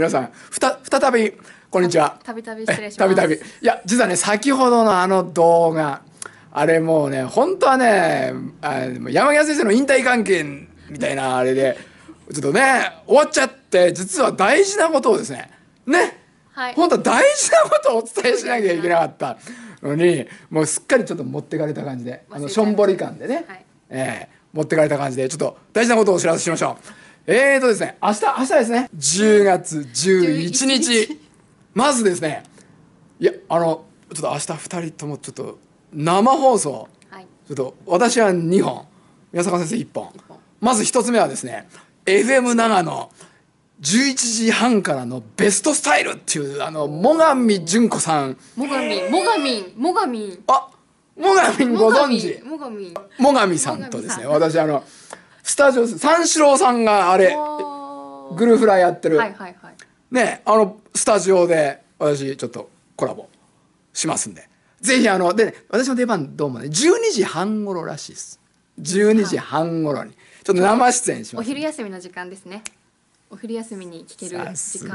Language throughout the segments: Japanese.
皆さん、ふた、再び、こんにちは。たびたび失礼します。たびたび。いや、実はね、先ほどのあの動画、あれもうね、本当はね、あ山際先生の引退関係みたいなあれで、ちょっとね、終わっちゃって、実は大事なことをですね、ね、はい、本当は大事なことをお伝えしなきゃいけなかったのに、もうすっかりちょっと持ってかれた感じで、あの、しょんぼり感でね、はい、えー、持ってかれた感じで、ちょっと大事なことをお知らせしましょう。えーとですね、明日、明日ですね、10月11日、まずですね、いや、あの、ちょっと明日2人ともちょっと生放送、はい、ちょっと私は2本、宮坂先生1本、1本まず1つ目はですね、FM 長野、11時半からのベストスタイルっていう、あの、最上純子さん。最上、最上、最上。あ最上ご存知最上さんとですね、私、あの、スタジオ三四郎さんがあれグルフライやってる、はいはいはい、ねあのスタジオで私ちょっとコラボしますんでぜひあので、ね、私の出番どうもね12時半頃らしいです12時半頃にちょっと生出演します、お昼休みの時間ですねお昼休みに聞ける時間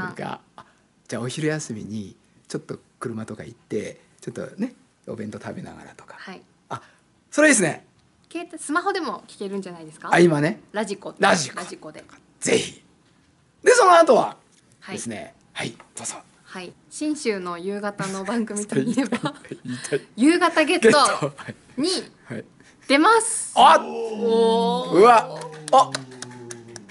じゃあお昼休みにちょっと車とか行ってちょっとねお弁当食べながらとか、はい、あそれいいですね携帯スマホでも聞けるんじゃないですかあ今ねラジコラジコラジコでぜひでその後はですねはい、はい、どうぞはい信州の夕方の番組といえば 夕方ゲットに出ます、はいはい、おおうわあ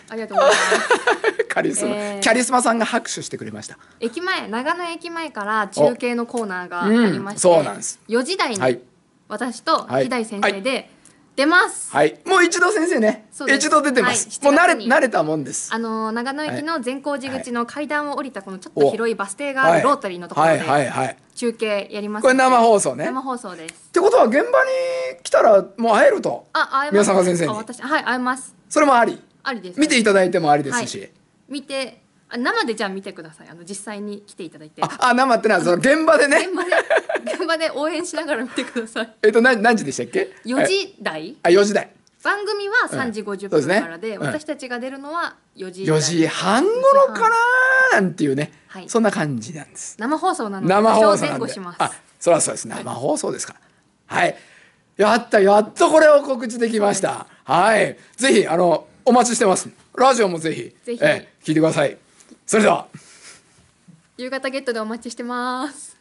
ありがとうございます。カリスマ、えキャリスマさんが拍手してくれました。駅前、長野駅前から中継のコーナーがありまして、うん、そうなんです。4時台に私と木大先生で、はい出ます。はい、もう一度先生ね。一度出てます。もう慣れ慣れたもんです。あの長野駅の善光寺口の階段を降りたこのちょっと広いバス停があるロータリーのところで中継やります。これ生放送ね。生放送です。ってことは現場に来たらもう会えると。あ、会えます。宮坂先生に。私はい会えます。それもあり。ありです。見ていただいてもありですし。見てあ生でじゃあ見てくださいあの実際に来ていただいてああ生ってのはその現場でね現場で現場で応援しながら見てください えっと何何時でしたっけ4時台あ4時台番組は3時50分からでうんでねうん、私たちが出るのは4時4時半頃かななんていうね、はい、そんな感じなんです生放送なので生放送なんしますあそりゃそうです生放送ですからはいやったやっとこれを告知できましたはい、はい、ぜひあのお待ちしてますラジオもぜひぜひ、え、聞いてくださいそれでは夕方ゲットでお待ちしてます